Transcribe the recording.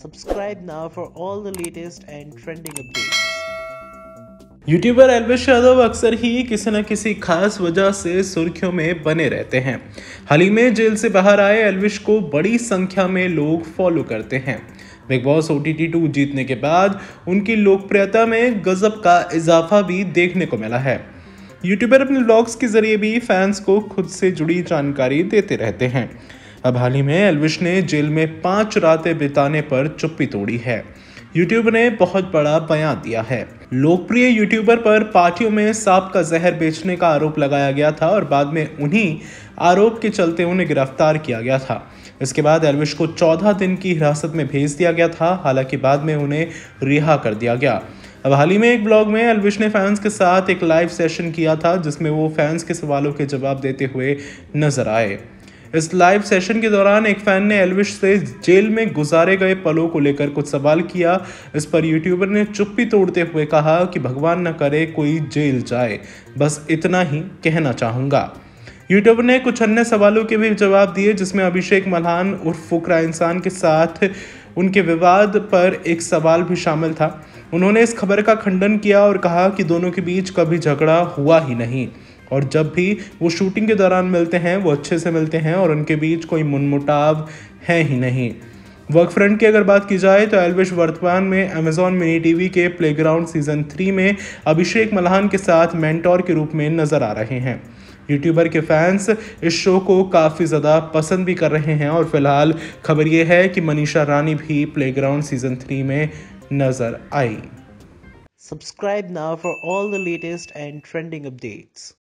Subscribe now for all the latest and trending updates. YouTuber Elvish Yadav अक्सर ही किसी न किसी खास वजह से सुर्खियों में बने रहते हैं हाल ही में जेल से बाहर आए एलविश को बड़ी संख्या में लोग फॉलो करते हैं Bigg Boss O T two जीतने के बाद उनकी लोकप्रियता में गजब का इजाफा भी देखने को मिला है यूट्यूबर अपने ब्लॉग्स के जरिए भी फैंस को खुद से जुड़ी जानकारी देते रहते हैं अब हाल ही में एलविश ने जेल में पाँच रातें बिताने पर चुप्पी तोड़ी है यूट्यूब ने बहुत बड़ा बयान दिया है लोकप्रिय यूट्यूबर पर पार्टियों में सांप का जहर बेचने का आरोप लगाया गया था और बाद में उन्हीं आरोप के चलते उन्हें गिरफ्तार किया गया था इसके बाद एलविश को 14 दिन की हिरासत में भेज दिया गया था हालांकि बाद में उन्हें रिहा कर दिया गया अब हाल ही में एक ब्लॉग में एलविश ने फैंस के साथ एक लाइव सेशन किया था जिसमें वो फैंस के सवालों के जवाब देते हुए नजर आए इस लाइव सेशन के दौरान एक फैन ने एलविश से जेल में गुजारे गए पलों को लेकर कुछ सवाल किया इस पर यूट्यूबर ने चुप्पी तोड़ते हुए कहा कि भगवान न करे कोई जेल जाए बस इतना ही कहना चाहूँगा यूट्यूबर ने कुछ अन्य सवालों के भी जवाब दिए जिसमें अभिषेक मल्हान उर्फ फुकरा इंसान के साथ उनके विवाद पर एक सवाल भी शामिल था उन्होंने इस खबर का खंडन किया और कहा कि दोनों के बीच कभी झगड़ा हुआ ही नहीं और जब भी वो शूटिंग के दौरान मिलते हैं वो अच्छे से मिलते हैं और उनके बीच कोई मुनमुटाव है ही नहीं वर्क फ्रंट की अगर बात की जाए तो एलविश वर्तमान में अमेजॉन मिनी टीवी के प्लेग्राउंड सीजन थ्री में अभिषेक मल्हान के साथ मेंटोर के रूप में नजर आ रहे हैं यूट्यूबर के फैंस इस शो को काफ़ी ज़्यादा पसंद भी कर रहे हैं और फिलहाल खबर यह है कि मनीषा रानी भी प्लेग्राउंड सीजन थ्री में नजर आई subscribe now for all the latest and trending updates